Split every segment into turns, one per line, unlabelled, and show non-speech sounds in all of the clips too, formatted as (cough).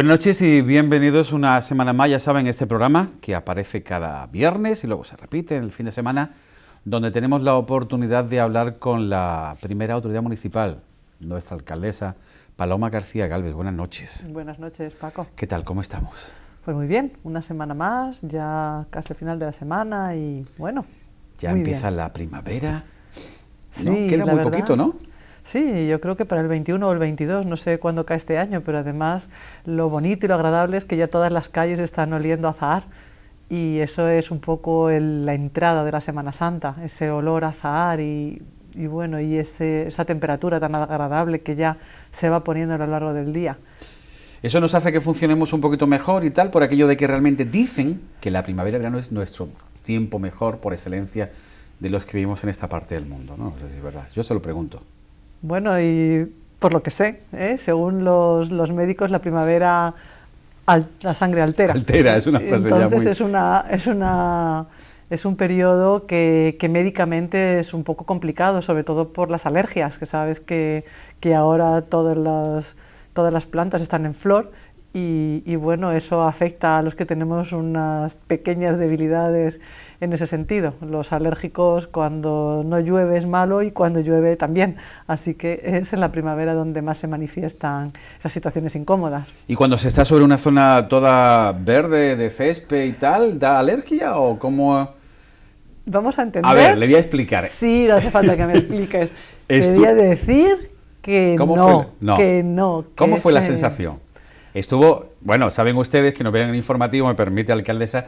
Buenas noches y bienvenidos una semana más, ya saben, este programa que aparece cada viernes y luego se repite en el fin de semana, donde tenemos la oportunidad de hablar con la primera autoridad municipal, nuestra alcaldesa Paloma García Galvez. Buenas noches.
Buenas noches, Paco.
¿Qué tal? ¿Cómo estamos?
Pues muy bien, una semana más, ya casi el final de la semana y bueno. Ya empieza la primavera. Queda muy poquito, ¿no? Sí, yo creo que para el 21 o el 22, no sé cuándo cae este año, pero además lo bonito y lo agradable es que ya todas las calles están oliendo a azahar y eso es un poco la entrada de la Semana Santa, ese olor a azahar y, bueno, y esa temperatura tan agradable que ya se va poniendo a lo largo del día.
Eso nos hace que funcionemos un poquito mejor y tal, por aquello de que realmente dicen que la primavera-verano es nuestro tiempo mejor por excelencia de los que vivimos en esta parte del mundo, ¿no? Es verdad, yo se lo pregunto.
Bueno, y por lo que sé, ¿eh? según los, los, médicos, la primavera la sangre altera. Altera, es una frase Entonces ya muy... es una es una es un periodo que, que, médicamente es un poco complicado, sobre todo por las alergias, que sabes que, que ahora todas las, todas las plantas están en flor y, bueno, eso afecta a los que tenemos unas pequeñas debilidades en ese sentido. Los alérgicos cuando no llueve es malo y cuando llueve también. Así que es en la primavera donde más se manifiestan esas situaciones incómodas.
¿Y cuando se está sobre una zona toda verde, de césped y tal, da alergia o cómo...?
Vamos a entender... A ver, le
voy a explicar. Sí,
no hace falta que me expliques. (laughs) voy a decir que no, que no. ¿Cómo fue la sensación?
Estuvo, bueno, saben ustedes que nos vean en informativo, me permite, alcaldesa,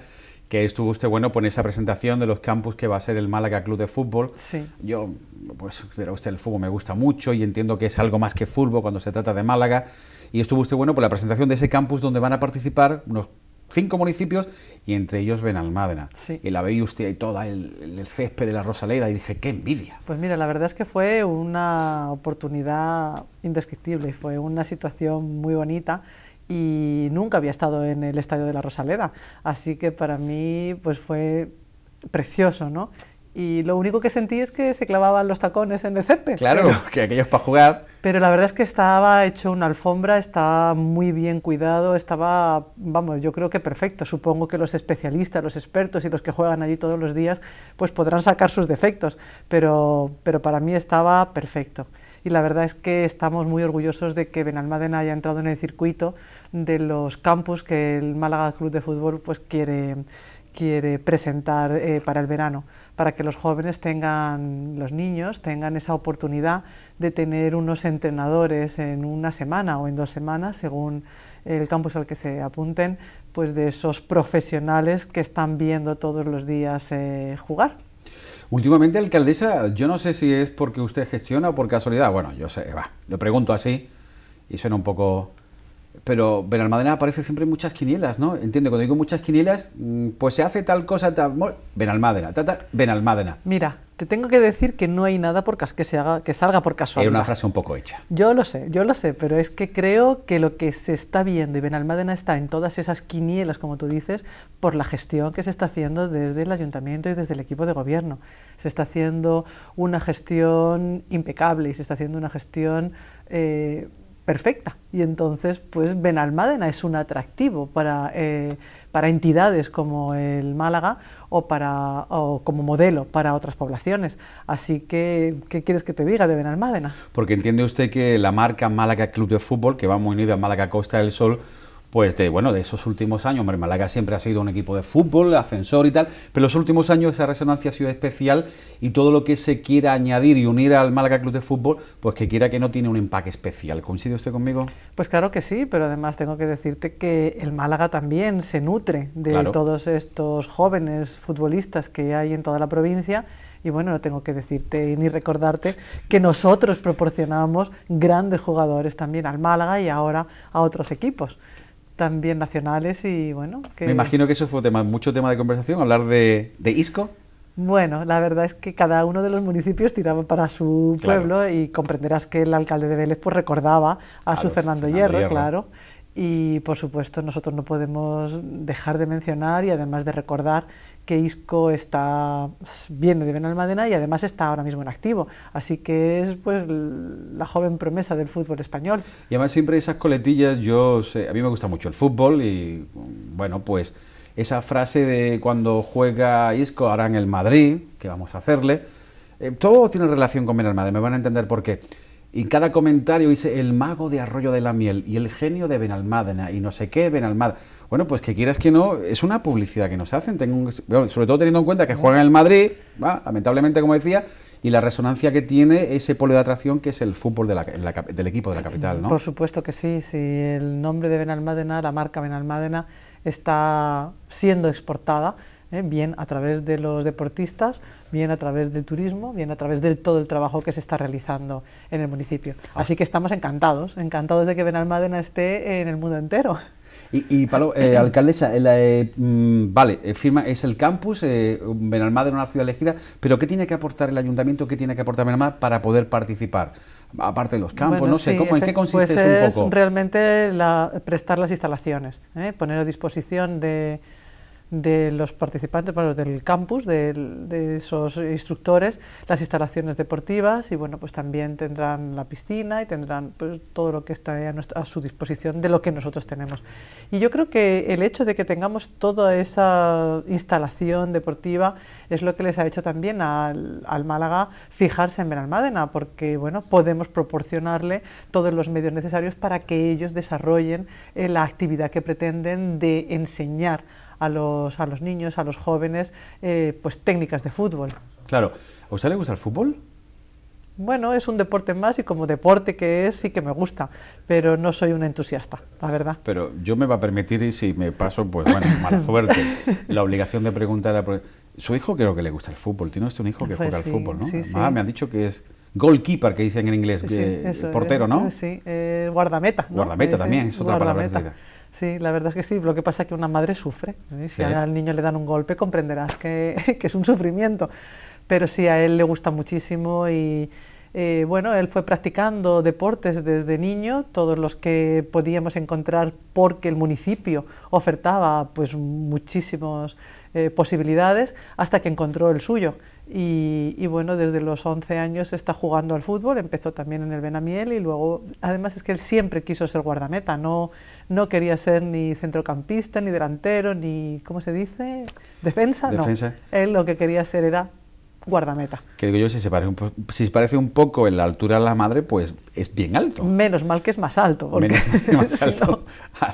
que estuvo usted bueno por esa presentación de los campus que va a ser el Málaga Club de Fútbol. Sí. Yo, pues, verá usted, el fútbol me gusta mucho y entiendo que es algo más que fútbol cuando se trata de Málaga. Y estuvo usted bueno por la presentación de ese campus donde van a participar unos cinco municipios y entre ellos Benalmádena. Sí. Y la veía usted ahí toda, el, el, césped de la Rosaleda, y dije, qué
envidia. Pues mira, la verdad es que fue una oportunidad indescriptible, fue una situación muy bonita y nunca había estado en el Estadio de la Rosaleda, así que para mí pues fue precioso, ¿no? Y lo único que sentí es que se clavaban los tacones en el Claro,
que aquellos para jugar.
Pero la verdad es que estaba hecho una alfombra, estaba muy bien cuidado, estaba, vamos, yo creo que perfecto. Supongo que los especialistas, los expertos y los que juegan allí todos los días, pues podrán sacar sus defectos, pero para mí estaba perfecto y la verdad es que estamos muy orgullosos de que Benalmádena haya entrado en el circuito de los campus que el Málaga Club de Fútbol pues quiere quiere presentar eh, para el verano, para que los jóvenes tengan, los niños tengan esa oportunidad de tener unos entrenadores en una semana o en dos semanas, según el campus al que se apunten, pues de esos profesionales que están viendo todos los días eh, jugar.
Últimamente, alcaldesa, yo no sé si es porque usted gestiona o por casualidad. Bueno, yo sé, va, lo pregunto así y suena un poco... Pero Benalmádena aparece siempre muchas quinielas, ¿no? Entiendo, cuando digo muchas quinielas, mm, pues se hace tal cosa, tal... Benalmádena, tata, ta, Benalmádena.
Mira, te tengo que decir que no hay nada por que, se haga, que salga por casualidad. Es una frase un poco hecha. Yo lo sé, yo lo sé, pero es que creo que lo que se está viendo y Benalmádena está en todas esas quinielas, como tú dices, por la gestión que se está haciendo desde el ayuntamiento y desde el equipo de gobierno. Se está haciendo una gestión impecable y se está haciendo una gestión eh, perfecta. Y entonces, pues Benalmádena es un atractivo para, eh, para entidades como el Málaga o, para, o como modelo para otras poblaciones. Así que, ¿qué quieres que te diga de Benalmádena?
Porque entiende usted que la marca Málaga Club de Fútbol, que va muy unida a Málaga Costa del Sol, pues de bueno, de esos últimos años, ...el Málaga siempre ha sido un equipo de fútbol, ascensor y tal, pero los últimos años esa resonancia ha sido especial y todo lo que se quiera añadir y unir al Málaga Club de Fútbol, pues que quiera que no tiene un empaque especial. ¿Coincide usted conmigo?
Pues claro que sí, pero además tengo que decirte que el Málaga también se nutre de todos estos jóvenes futbolistas que hay en toda la provincia. Y bueno, no tengo que decirte ni recordarte que nosotros proporcionamos grandes jugadores también al Málaga y ahora a otros equipos también nacionales y bueno. Que... Me imagino
que eso fue mucho tema de conversación, hablar de, ISCO.
Bueno, la verdad es que cada uno de los municipios tiraba para su pueblo y comprenderás que el alcalde de Vélez pues recordaba a, su Fernando, Hierro, claro. Y por supuesto nosotros no podemos dejar de mencionar y además de recordar ISCO está, viene de Benalmádena y además está ahora mismo en activo. Así que es pues la joven promesa del fútbol español.
Y además siempre esas coletillas, yo sé, a mí me gusta mucho el fútbol y bueno, pues esa frase de cuando juega Isco ahora en el Madrid, que vamos a hacerle, eh, todo tiene relación con Benalmádena, me van a entender por qué. Y cada comentario dice el mago de Arroyo de la Miel y el genio de Benalmádena y no sé qué Benalmádena. Bueno, pues que quieras que no, es una publicidad que nos hacen, tengo sobre todo teniendo en cuenta que juegan en el Madrid, lamentablemente como decía, y la resonancia que tiene ese polo de atracción que es el fútbol del equipo de la capital, ¿no? Por
supuesto que sí, si el nombre de Benalmádena, la marca Benalmádena está siendo exportada ¿eh? bien a través de los deportistas, bien a través del turismo, bien a través de todo el trabajo que se está realizando en el municipio. Ah. Así que estamos encantados, encantados de que Benalmádena esté en el mundo entero.
Y, y Palo, eh, (coughs) alcaldesa, eh, mm, vale, firma, es el campus, eh, Benalmádena una ciudad elegida, pero ¿qué tiene que aportar el ayuntamiento, qué tiene que aportar Benalmádena para poder participar? aparte de los campos, no sé, ¿cómo, ¿en qué consiste pues eso un poco? Es
realmente la, prestar las instalaciones, poner a disposición de, de los participantes, del campus, de, esos instructores, las instalaciones deportivas y bueno, pues también tendrán la piscina y tendrán pues, todo lo que está a, su disposición de lo que nosotros tenemos. Y yo creo que el hecho de que tengamos toda esa instalación deportiva es lo que les ha hecho también al, Málaga fijarse en Benalmádena, porque bueno, podemos proporcionarle todos los medios necesarios para que ellos desarrollen eh, la actividad que pretenden de enseñar a los, a los niños, a los jóvenes, eh, pues técnicas de fútbol.
Claro. ¿A usted le gusta el
fútbol? Bueno, es un deporte más y como deporte que es sí que me gusta, pero no soy un entusiasta, la verdad.
Pero yo me va a permitir, y si me paso, pues bueno, mala (laughs) suerte, la obligación de preguntar a... Su hijo creo que le gusta el fútbol, tiene usted un hijo que pues juega al fútbol, ¿no? Sí, me han dicho que es goalkeeper, que dicen en inglés, portero, eh, ¿no? Eh, sí,
eh, guardameta. Guardameta también, es otra palabra. Sí, la verdad es que sí. Lo que pasa es que una madre sufre. ¿eh? Si al niño le dan un golpe, comprenderás (laughs) que, es un sufrimiento. Pero sí, a él le gusta muchísimo y eh, bueno, él fue practicando deportes desde niño, todos los que podíamos encontrar porque el municipio ofertaba pues muchísimas eh, posibilidades hasta que encontró el suyo y, bueno, desde los 11 años está jugando al fútbol, empezó también en el Benamiel y luego, además es que él siempre quiso ser guardameta, no, no quería ser ni centrocampista, ni delantero, ni, ¿cómo se dice? Defensa, Defensa. no. Él lo que quería ser era guardameta.
Que digo yo, si se, parece un, si se parece un poco en la altura a la madre, pues es bien
alto. Menos mal que es más alto.
Menos mal más (laughs) alto. Ah,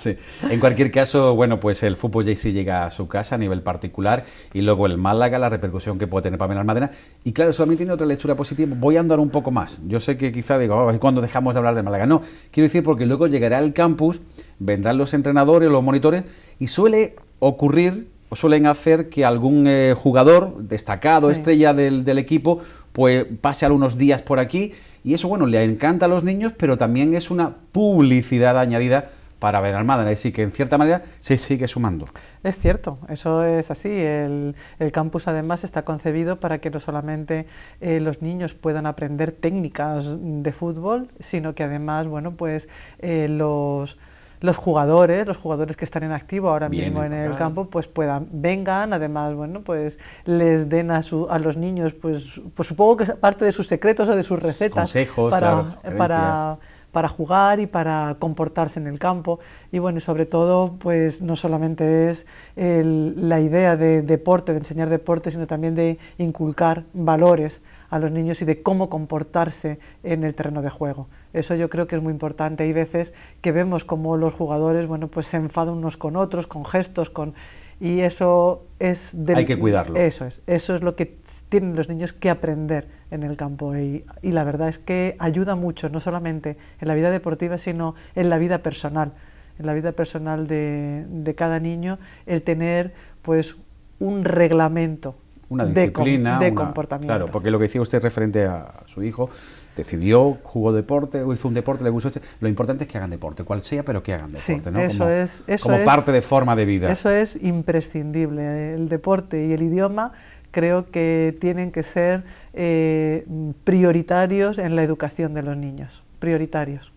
en cualquier caso, bueno, pues el fútbol JC llega a su casa a nivel particular y luego el Málaga, la repercusión que puede tener para Almadena. Y claro, eso también tiene otra lectura positiva. Voy a andar un poco más. Yo sé que quizá digo, ¿y oh, cuando dejamos de hablar de Málaga? No, quiero decir porque luego llegará al campus, vendrán los entrenadores, los monitores y suele ocurrir o suelen hacer que algún eh, jugador destacado, estrella del, equipo, pues pase algunos días por aquí y eso, bueno, le encanta a los niños, pero también es una publicidad añadida para Benalmádena, así que en cierta manera se sigue sumando.
Es cierto, eso es así. El, campus además está concebido para que no solamente eh, los niños puedan aprender técnicas de fútbol, sino que además, bueno, pues eh, los los jugadores, los jugadores que están en activo ahora mismo en el campo, pues puedan, vengan, además, bueno, pues les den a, los niños, pues, pues supongo que parte de sus secretos o de sus recetas para, eh, para, jugar y para comportarse en el campo. Y bueno, sobre todo, pues no solamente es la idea de deporte, de enseñar deporte, sino también de inculcar valores a los niños y de cómo comportarse en el terreno de juego. Eso yo creo que es muy importante. Hay veces que vemos como los jugadores, bueno, pues se enfadan unos con otros, con gestos, con y eso es hay que cuidarlo. Eso es, eso es lo que tienen los niños que aprender en el campo y, y la verdad es que ayuda mucho, no solamente en la vida deportiva, sino en la vida personal, en la vida personal de, de cada niño el tener pues un reglamento una disciplina. De, comportamiento. Claro,
porque lo que decía usted referente a su hijo, decidió, jugó deporte, o hizo un deporte, le gustó. Este. Lo importante es que hagan deporte, cual sea, pero que hagan deporte, ¿no? Eso como, es, como parte de forma de vida. Eso
es imprescindible. El deporte y el idioma creo que tienen que ser eh, prioritarios en la educación de los niños. Prioritarios.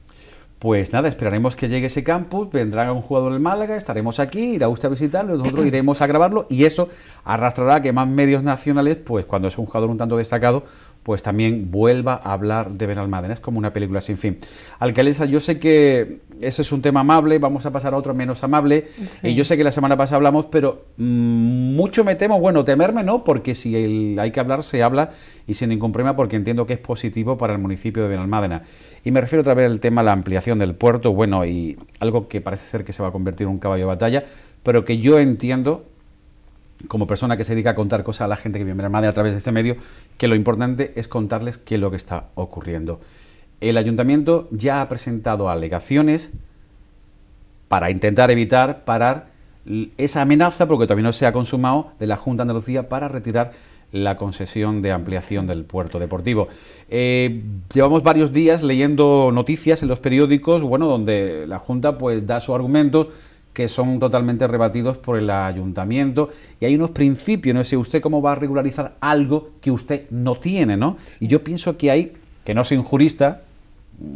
Pues nada, esperaremos que llegue ese campus, vendrá un jugador del Málaga, estaremos aquí, irá usted a visitarlo, nosotros (clears throat) iremos a grabarlo y eso arrastrará que más medios nacionales, pues cuando es un jugador un tanto destacado, pues también vuelva a hablar de Benalmádena. Es como una película sin fin. Alcaldesa, yo sé que ese es un tema amable, vamos a pasar a otro menos amable. Y yo sé que la semana pasada hablamos, pero mm, mucho me temo, bueno, temerme no, porque si hay que hablar, se habla y sin ningún problema, porque entiendo que es positivo para el municipio de Benalmádena. Y me refiero otra vez al tema la ampliación del puerto, bueno, y algo que parece ser que se va a convertir en un caballo de batalla, pero que yo entiendo como persona que se dedica a contar cosas a la gente que viene en madre a través de este medio, que lo importante es contarles qué es lo que está ocurriendo. El ayuntamiento ya ha presentado alegaciones para intentar evitar parar esa amenaza, porque todavía no se ha consumado, de la Junta de Andalucía para retirar la concesión de ampliación del puerto deportivo. Eh, llevamos varios días leyendo noticias en los periódicos, bueno, donde la Junta pues da su argumento que son totalmente rebatidos por el ayuntamiento y hay unos principios, no sé usted cómo va a regularizar algo que usted no tiene, ¿no? Y yo pienso que hay, que no soy un jurista,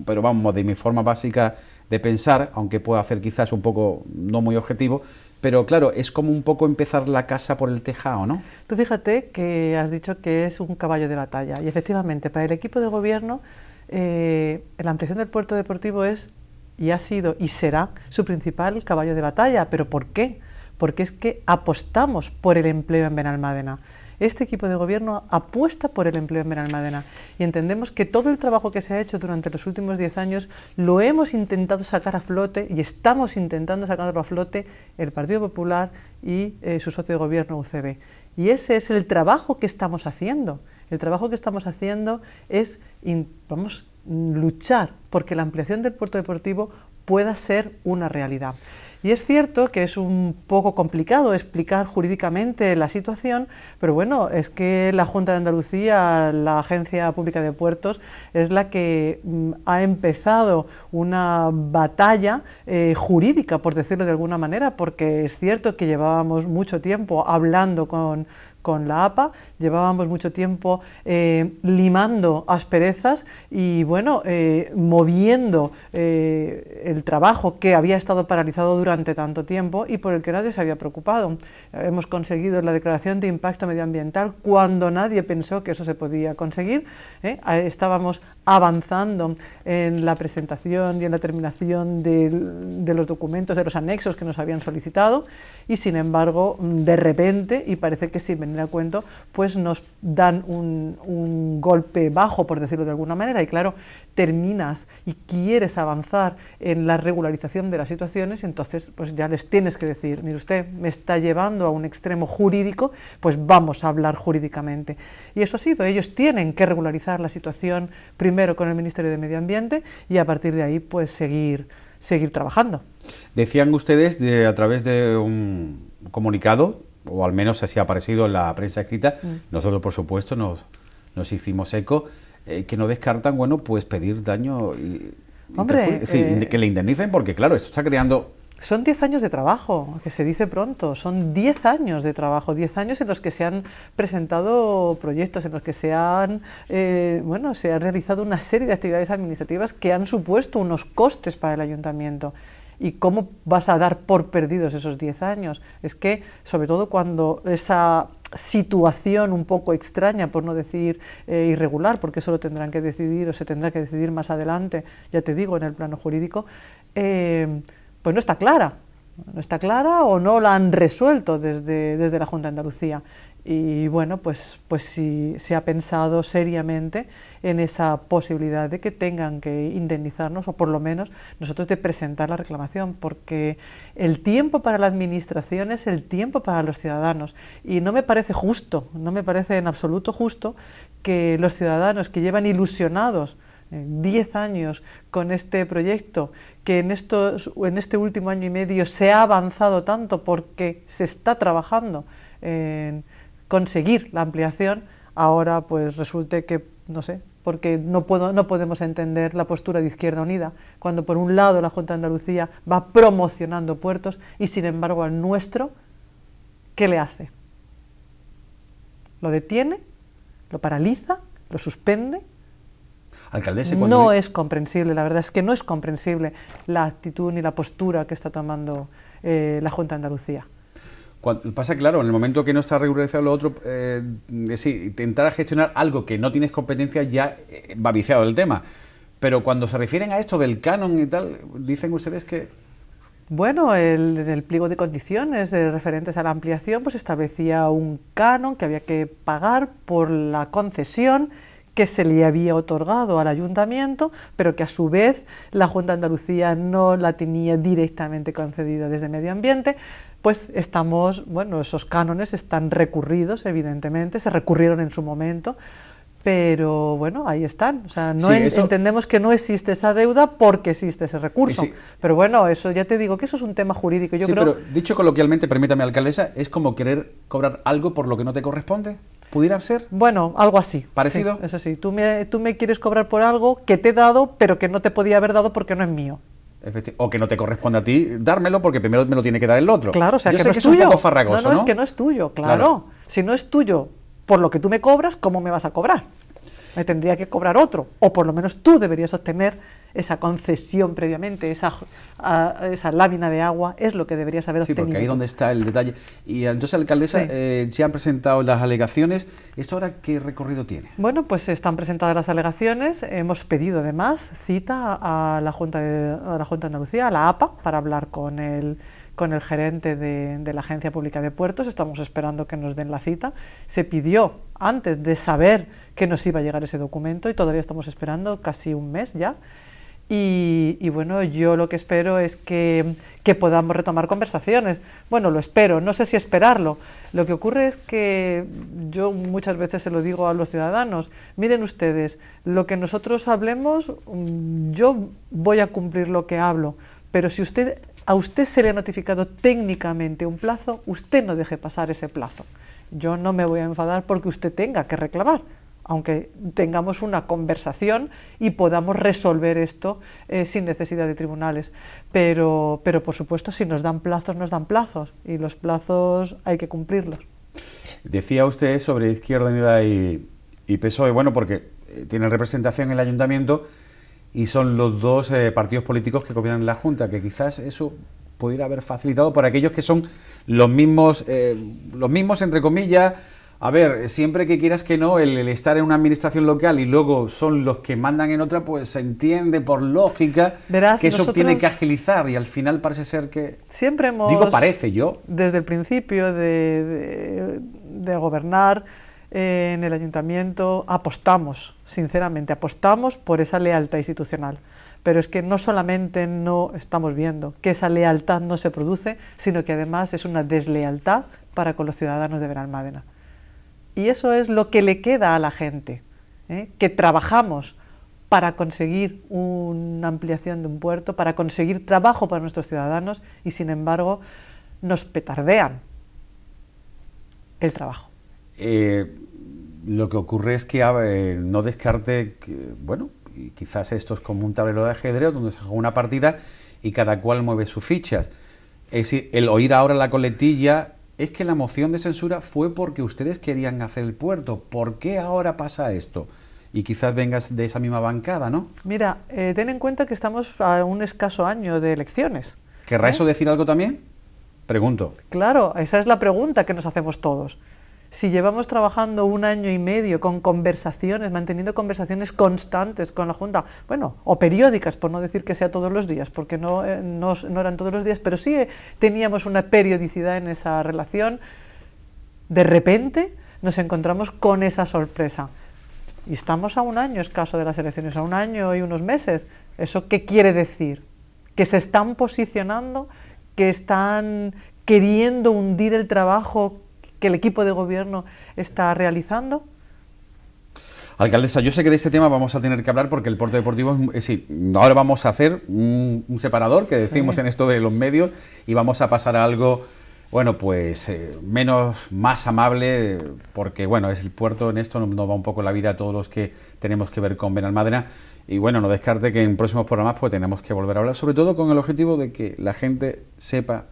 pero vamos, de mi forma básica de pensar, aunque pueda hacer quizás un poco no muy objetivo, pero claro, es como un poco empezar la casa por el tejado, ¿no?
Tú fíjate que has dicho que es un caballo de batalla y efectivamente para el equipo de gobierno eh, la ampliación del puerto deportivo es y ha sido y será su principal caballo de batalla. ¿Pero por qué? Porque es que apostamos por el empleo en Benalmádena. Este equipo de gobierno apuesta por el empleo en Benalmádena y entendemos que todo el trabajo que se ha hecho durante los últimos 10 años lo hemos intentado sacar a flote y estamos intentando sacarlo a flote el Partido Popular y eh, su socio de gobierno UCB. Y ese es el trabajo que estamos haciendo. El trabajo que estamos haciendo es, vamos, luchar porque la ampliación del puerto deportivo pueda ser una realidad. Y es cierto que es un poco complicado explicar jurídicamente la situación, pero bueno, es que la Junta de Andalucía, la Agencia Pública de Puertos, es la que mm, ha empezado una batalla eh, jurídica, por decirlo de alguna manera, porque es cierto que llevábamos mucho tiempo hablando con, con la APA, llevábamos mucho tiempo eh, limando asperezas y bueno, eh, moviendo eh, el trabajo que había estado paralizado durante tanto tiempo y por el que nadie se había preocupado. Hemos conseguido la declaración de impacto medioambiental cuando nadie pensó que eso se podía conseguir. Estábamos avanzando en la presentación y en la terminación de, de los documentos, de los anexos que nos habían solicitado y sin embargo, de repente, y parece que sin cuento, pues nos dan un, golpe bajo, por decirlo de alguna manera, y claro, terminas y quieres avanzar en la regularización de las situaciones, entonces pues ya les tienes que decir, mire usted, me está llevando a un extremo jurídico, pues vamos a hablar jurídicamente. Y eso ha sido, ellos tienen que regularizar la situación primero con el Ministerio de Medio Ambiente y a partir de ahí pues seguir, seguir trabajando.
Decían ustedes a través de un comunicado o al menos así ha aparecido en la prensa escrita. Mm. Nosotros, por supuesto, nos, hicimos eco, eh, que no descartan, bueno, pues pedir daño. Y,
Hombre, eh,
que le indemnicen
porque, claro, esto está creando... Son 10 años de trabajo, que se dice pronto, son 10 años de trabajo, 10 años en los que se han presentado proyectos, en los que se han, eh, bueno, se han realizado una serie de actividades administrativas que han supuesto unos costes para el ayuntamiento. ¿Y cómo vas a dar por perdidos esos 10 años? Es que, sobre todo cuando esa situación un poco extraña, por no decir eh, irregular, porque eso lo tendrán que decidir o se tendrá que decidir más adelante, ya te digo, en el plano jurídico, eh, pues no está clara no está clara o no la han resuelto desde, la Junta de Andalucía. Y bueno, pues, pues si se ha pensado seriamente en esa posibilidad de que tengan que indemnizarnos o por lo menos nosotros de presentar la reclamación, porque el tiempo para la administración es el tiempo para los ciudadanos y no me parece justo, no me parece en absoluto justo que los ciudadanos que llevan ilusionados 10 años con este proyecto, que en, estos, en este último año y medio se ha avanzado tanto porque se está trabajando en conseguir la ampliación, ahora pues resulte que, no sé, porque no, puedo, no podemos entender la postura de Izquierda Unida, cuando por un lado la Junta de Andalucía va promocionando puertos y sin embargo al nuestro, ¿qué le hace? ¿Lo detiene? ¿Lo paraliza? ¿Lo suspende? No es comprensible, la verdad es que no es comprensible la actitud ni la postura que está tomando eh, la Junta de Andalucía.
pasa claro, en el momento que no está regularizado lo otro, eh, es intentar gestionar algo que no tienes competencia ya eh, va viciado el tema. Pero cuando se refieren a esto del canon y tal, dicen
ustedes que bueno, el, pliego de condiciones referentes a la ampliación pues establecía un canon que había que pagar por la concesión que se le había otorgado al ayuntamiento, pero que a su vez la Junta de Andalucía no la tenía directamente concedida desde Medio Ambiente, pues estamos, bueno, esos cánones están recurridos, evidentemente, se recurrieron en su momento, pero bueno, ahí están. O sea, no entendemos que no existe esa deuda porque existe ese recurso. Pero bueno, eso ya te digo que eso es un tema jurídico. Yo sí, creo... pero
dicho coloquialmente, permítame, alcaldesa, es como querer
cobrar algo por lo que no te corresponde. ¿Pudiera ser? Bueno, algo así. ¿Parecido? eso sí, tú me, tú me quieres cobrar por algo que te he dado, pero que no te podía haber dado porque no es mío.
O que no te corresponde a ti dármelo porque primero me lo tiene que dar el otro. Claro, o sea, que, es tuyo. no, no, es que
no es tuyo, claro. Si no es tuyo por lo que tú me cobras, ¿cómo me vas a cobrar? Me tendría que cobrar otro, o por lo menos tú deberías obtener esa concesión previamente, esa, esa lámina de agua, es lo que debería saber obtenido. Sí, porque ahí donde
está el detalle. Y entonces, alcaldesa, eh, se han presentado las alegaciones. ¿Esto ahora qué recorrido tiene?
Bueno, pues están presentadas las alegaciones. Hemos pedido además cita a la Junta de, a la Junta de Andalucía, a la APA, para hablar con el con el gerente de, de, la Agencia Pública de Puertos, estamos esperando que nos den la cita. Se pidió antes de saber que nos iba a llegar ese documento y todavía estamos esperando casi un mes ya. Y, bueno, yo lo que espero es que, podamos retomar conversaciones. Bueno, lo espero, no sé si esperarlo. Lo que ocurre es que yo muchas veces se lo digo a los ciudadanos, miren ustedes, lo que nosotros hablemos, mm, yo voy a cumplir lo que hablo, pero si usted, a usted se le ha notificado técnicamente un plazo, usted no deje pasar ese plazo. Yo no me voy a enfadar porque usted tenga que reclamar, aunque tengamos una conversación y podamos resolver esto eh, sin necesidad de tribunales. Pero, por supuesto, si nos dan plazos, nos dan plazos y los plazos hay que cumplirlos.
Decía usted sobre Izquierda Unida y, PSOE, bueno, porque eh, tienen representación en el ayuntamiento y son los dos eh, partidos políticos que gobiernan la Junta, que quizás eso pudiera haber facilitado por aquellos que son los mismos, los mismos entre comillas, a ver, siempre que quieras que no, el, estar en una administración local y luego son los que mandan en otra, pues se entiende por lógica que eso tiene que agilizar y al final parece ser que...
Siempre hemos... Digo, parece yo. Desde el principio de, gobernar eh, en el ayuntamiento apostamos, sinceramente, apostamos por esa lealtad institucional. Pero es que no solamente no estamos viendo que esa lealtad no se produce, sino que además es una deslealtad para con los ciudadanos de Benalmádena. Y eso es lo que le queda a la gente, ¿eh? que trabajamos para conseguir una ampliación de un puerto, para conseguir trabajo para nuestros ciudadanos y sin embargo nos petardean el trabajo.
Eh, lo que ocurre es que no descarte, bueno, quizás esto es como un tablero de ajedrez donde se juega una partida y cada cual mueve sus fichas. Es decir, el oír ahora la coletilla es que la moción de censura fue porque ustedes querían hacer el puerto. ¿Por qué ahora pasa esto? Y quizás vengas de esa misma bancada, ¿no?
Mira, eh, ten en cuenta que estamos a un escaso año de elecciones.
¿Querrá ¿Eh? eso decir algo también? Pregunto.
Claro, esa es la pregunta que nos hacemos todos. Si llevamos trabajando un año y medio con conversaciones, manteniendo conversaciones constantes con la Junta, bueno, o periódicas, por no decir que sea todos los días, porque no, eh, no, eran todos los días, pero sí eh, teníamos una periodicidad en esa relación, de repente nos encontramos con esa sorpresa. Y estamos a un año es caso de las elecciones, a un año y unos meses. ¿Eso qué quiere decir? Que se están posicionando, que están queriendo hundir el trabajo el equipo de gobierno está realizando?
Alcaldesa, yo sé que de este tema vamos a tener que hablar porque el puerto deportivo es, eh, ahora vamos a hacer un, separador que decimos en esto de los medios y vamos a pasar a algo, bueno, pues eh, menos, más amable, porque bueno, es el puerto en esto, nos no va un poco la vida a todos los que tenemos que ver con Benalmádena. Y bueno, no descarte que en próximos programas pues tenemos que volver a hablar, sobre todo con el objetivo de que la gente sepa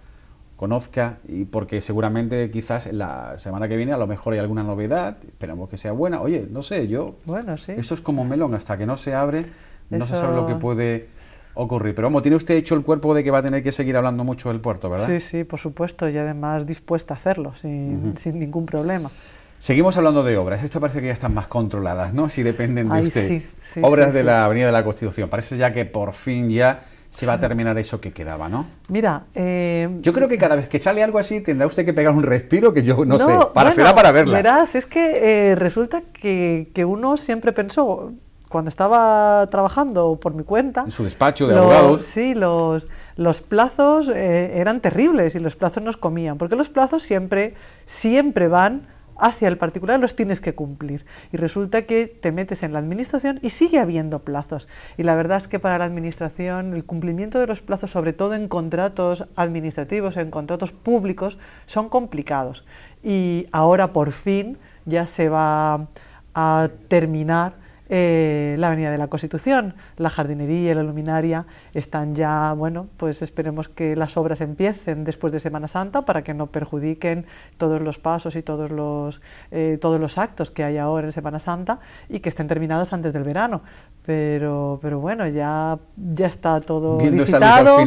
conozca y porque seguramente quizás la semana que viene a lo mejor hay alguna novedad, esperamos que sea buena. Oye, no sé, yo...
Bueno, sí. Eso
es como melón, hasta que no se abre, no se sabe lo que puede ocurrir. Pero vamos, tiene usted hecho el cuerpo de que va a tener que seguir hablando mucho del puerto, ¿verdad? Sí,
sí, por supuesto, y además dispuesta a hacerlo sin, ningún problema.
Seguimos hablando de obras. Esto parece que ya están más controladas, ¿no? Si dependen de usted. sí, obras de la Avenida de la Constitución. Parece ya que por fin ya se va a terminar eso que quedaba, ¿no?
Mira, eh, yo creo que
cada vez que sale algo así tendrá usted que pegar un respiro que yo no, sé, para, para verla.
Verás, es que eh, resulta que, que, uno siempre pensó, cuando estaba trabajando por mi cuenta... En su despacho de abogado. abogados. Sí, los, los plazos eh, eran terribles y los plazos nos comían, porque los plazos siempre, siempre van hacia el particular los tienes que cumplir. Y resulta que te metes en la administración y sigue habiendo plazos. Y la verdad es que para la administración el cumplimiento de los plazos, sobre todo en contratos administrativos, en contratos públicos, son complicados. Y ahora por fin ya se va a terminar eh, la Avenida de la Constitución. La jardinería y la luminaria están ya, bueno, pues esperemos que las obras empiecen después de Semana Santa para que no perjudiquen todos los pasos y todos los, eh, todos los actos que hay ahora en Semana Santa y que estén terminados antes del verano. Pero, pero bueno, ya, ya está todo licitado.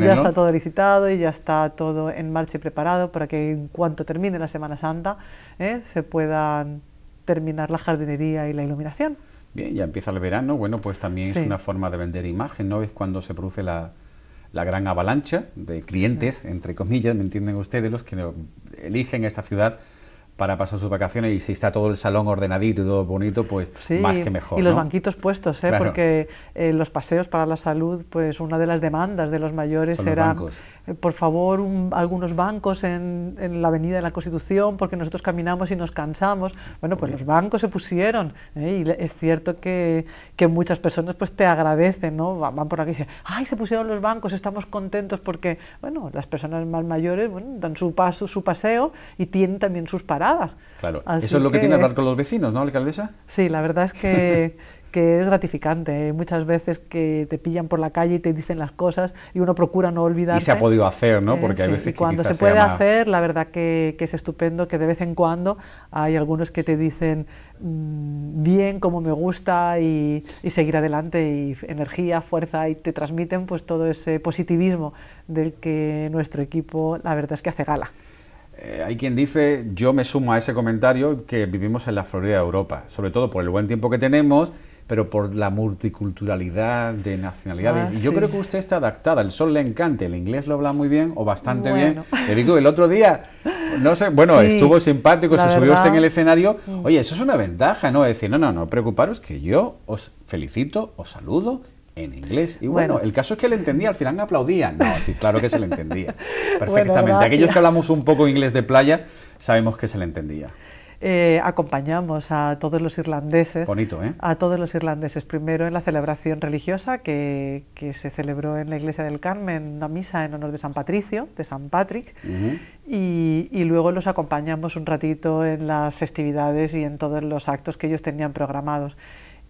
ya está todo licitado y ya está todo en marcha y preparado para que en cuanto termine la Semana Santa eh, se puedan terminar la jardinería y la iluminación. Bien,
ya empieza el verano, bueno, pues también es una forma de vender imagen, ¿no? Es cuando se produce la, gran avalancha de clientes, entre comillas, ¿me entienden ustedes? Los que eligen esta ciudad para pasar sus vacaciones y si está todo el salón ordenadito y todo bonito, pues más que mejor. Y los banquitos
puestos, ¿eh? porque eh, los paseos para la salud, pues una de las demandas de los mayores era, eh, por favor, algunos bancos en, en, la Avenida de la Constitución, porque nosotros caminamos y nos cansamos. Bueno, pues los bancos se pusieron ¿eh? y es cierto que, que, muchas personas pues te agradecen, ¿no? van por aquí y dicen, ay, se pusieron los bancos, estamos contentos porque, bueno, las personas más mayores dan su, paso, su paseo y tienen también sus paradas Claro, eso es lo que, que tiene hablar con los
vecinos, ¿no, alcaldesa?
Sí, la verdad es que, (laughs) es gratificante. ¿eh? Muchas veces que te pillan por la calle y te dicen las cosas y uno procura no olvidarse. Y se ha podido hacer, ¿no? Eh, Porque hay veces que cuando se puede hacer, la verdad que, es estupendo que de vez en cuando hay algunos que te dicen mm, bien, como me gusta y, seguir adelante y energía, fuerza y te transmiten pues todo ese positivismo del que nuestro equipo la verdad es que hace gala.
Eh, hay quien dice, yo me sumo a ese comentario, que vivimos en la Florida de Europa, sobre todo por el buen tiempo que tenemos, pero por la multiculturalidad de nacionalidades. Ah, yo creo que usted está adaptada, el sol le encanta, el inglés lo habla muy bien o bastante bien. Le digo, el otro día, no sé, bueno, estuvo simpático, se subió usted en el escenario. Mm. Oye, eso es una ventaja, ¿no? Es decir, no, no, no, preocuparos que yo os felicito, os saludo en inglés. Y bueno, el caso es que le entendía, al final me aplaudían. No, sí, claro que se le entendía. (laughs) Perfectamente. Aquellos que hablamos un poco inglés de playa, sabemos que se le entendía.
Eh, acompañamos a todos los irlandeses, Bonito, ¿eh? a todos los irlandeses primero en la celebración religiosa que, se celebró en la iglesia del Carmen, una misa en honor de San Patricio, de San Patrick, y, y, luego los acompañamos un ratito en las festividades y en todos los actos que ellos tenían programados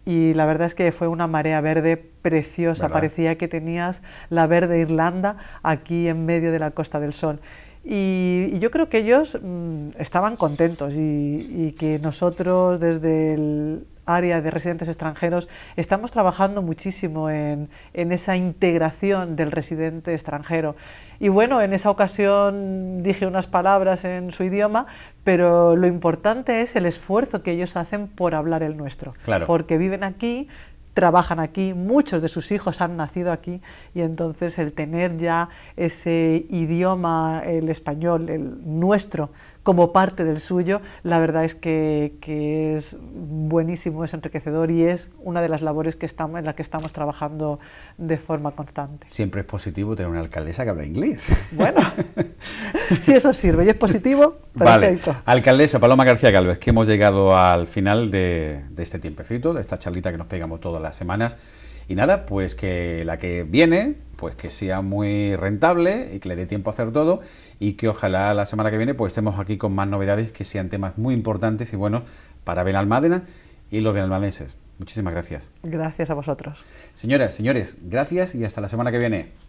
y la verdad es que fue una marea verde preciosa, parecía que tenías la verde Irlanda aquí en medio de la Costa del Sol. Y, yo creo que ellos mm, estaban contentos y, y, que nosotros desde el, área de residentes extranjeros, estamos trabajando muchísimo en, esa integración del residente extranjero. Y bueno, en esa ocasión dije unas palabras en su idioma, pero lo importante es el esfuerzo que ellos hacen por hablar el nuestro, claro. porque viven aquí, trabajan aquí, muchos de sus hijos han nacido aquí y entonces el tener ya ese idioma, el español, el nuestro, como parte del suyo, la verdad es que, que es buenísimo, es enriquecedor y es una de las labores que estamos, en las que estamos trabajando de forma constante.
Siempre es positivo tener una alcaldesa que habla inglés. Bueno,
si (laughs) eso sirve y es positivo, perfecto.
Alcaldesa Paloma García Galvez, que hemos llegado al final de, de este tiempecito, de esta charlita que nos pegamos todas las semanas. Y nada, pues que la que viene, pues que sea muy rentable y que le dé tiempo a hacer todo y que ojalá la semana que viene pues estemos aquí con más novedades que sean temas muy importantes y buenos para Benalmádena y los benalmadenses. Muchísimas gracias.
Gracias a vosotros.
Señoras, señores, gracias y hasta la semana que viene.